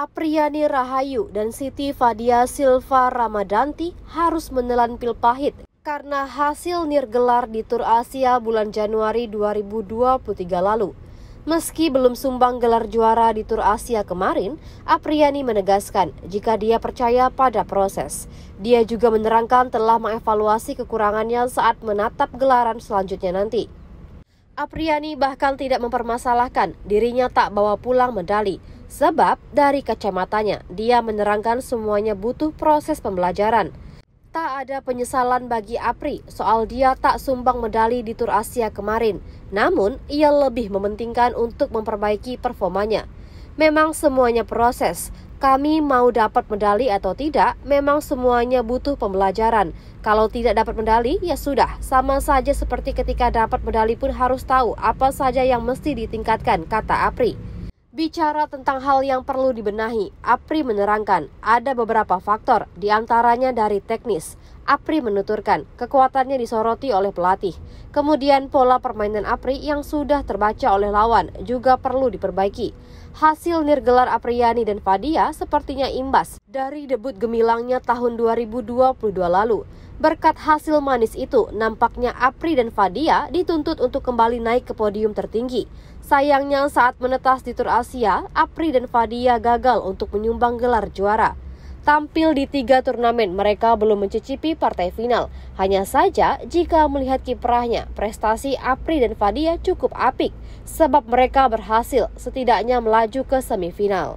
Apriani Rahayu dan Siti Fadia Silva Ramadanti harus menelan pil pahit karena hasil nirgelar di Tur Asia bulan Januari 2023 lalu. Meski belum sumbang gelar juara di Tur Asia kemarin, Apriani menegaskan jika dia percaya pada proses. Dia juga menerangkan telah mengevaluasi kekurangannya saat menatap gelaran selanjutnya nanti. Apriani bahkan tidak mempermasalahkan dirinya tak bawa pulang medali. Sebab dari kacamatanya, dia menerangkan semuanya butuh proses pembelajaran. Tak ada penyesalan bagi Apri soal dia tak sumbang medali di Tur Asia kemarin. Namun, ia lebih mementingkan untuk memperbaiki performanya. Memang semuanya proses. Kami mau dapat medali atau tidak, memang semuanya butuh pembelajaran. Kalau tidak dapat medali, ya sudah. Sama saja seperti ketika dapat medali pun harus tahu apa saja yang mesti ditingkatkan, kata Apri. Bicara tentang hal yang perlu dibenahi, APRI menerangkan ada beberapa faktor, diantaranya dari teknis. APRI menuturkan kekuatannya disoroti oleh pelatih. Kemudian pola permainan APRI yang sudah terbaca oleh lawan juga perlu diperbaiki. Hasil nirgelar Apriani dan Fadia sepertinya imbas dari debut gemilangnya tahun 2022 lalu. Berkat hasil manis itu, nampaknya Apri dan Fadia dituntut untuk kembali naik ke podium tertinggi. Sayangnya saat menetas di Tur Asia, Apri dan Fadia gagal untuk menyumbang gelar juara. Tampil di tiga turnamen, mereka belum mencicipi partai final. Hanya saja, jika melihat kiprahnya, prestasi Apri dan Fadia cukup apik, sebab mereka berhasil setidaknya melaju ke semifinal.